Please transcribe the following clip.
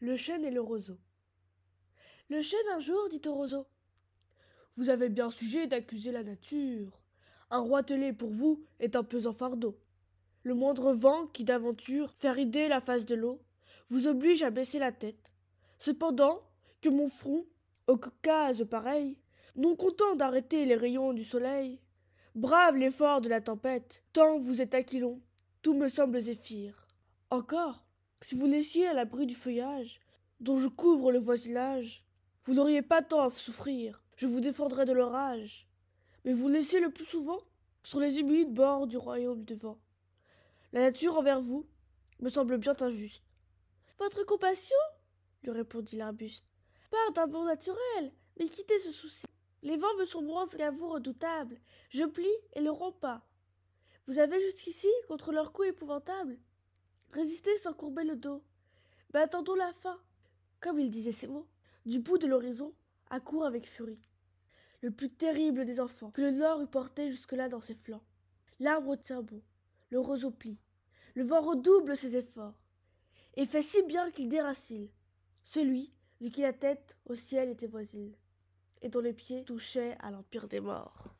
Le chêne et le roseau. Le chêne un jour dit au roseau Vous avez bien sujet d'accuser la nature. Un roi pour vous est un pesant fardeau. Le moindre vent qui d'aventure fait rider la face de l'eau vous oblige à baisser la tête. Cependant, que mon front, au Caucase pareil, non content d'arrêter les rayons du soleil, brave l'effort de la tempête, tant vous êtes aquilon, tout me semble zéphyr. Encore, si vous laissiez à l'abri du feuillage, dont je couvre le voisinage, vous n'auriez pas tant à souffrir, je vous défendrais de l'orage. Mais vous laissez le plus souvent sur les humides bords du royaume des vent. La nature envers vous me semble bien injuste. Votre compassion, lui répondit l'arbuste, part d'un bon naturel, mais quittez ce souci. Les vents me sont moins qu'à vous redoutables. Je plie et le romps pas. Vous avez jusqu'ici, contre leurs coups épouvantables, résister sans courber le dos. Mais ben, attendons la fin. Comme il disait ces mots, du bout de l'horizon accourt avec furie le plus terrible des enfants que le nord eût porté jusque-là dans ses flancs. L'arbre tient bon, le roseau plie, le vent redouble ses efforts, et fait si bien qu'il déracile celui de qui la tête au ciel était voisine, et dont les pieds touchaient à l'empire des morts.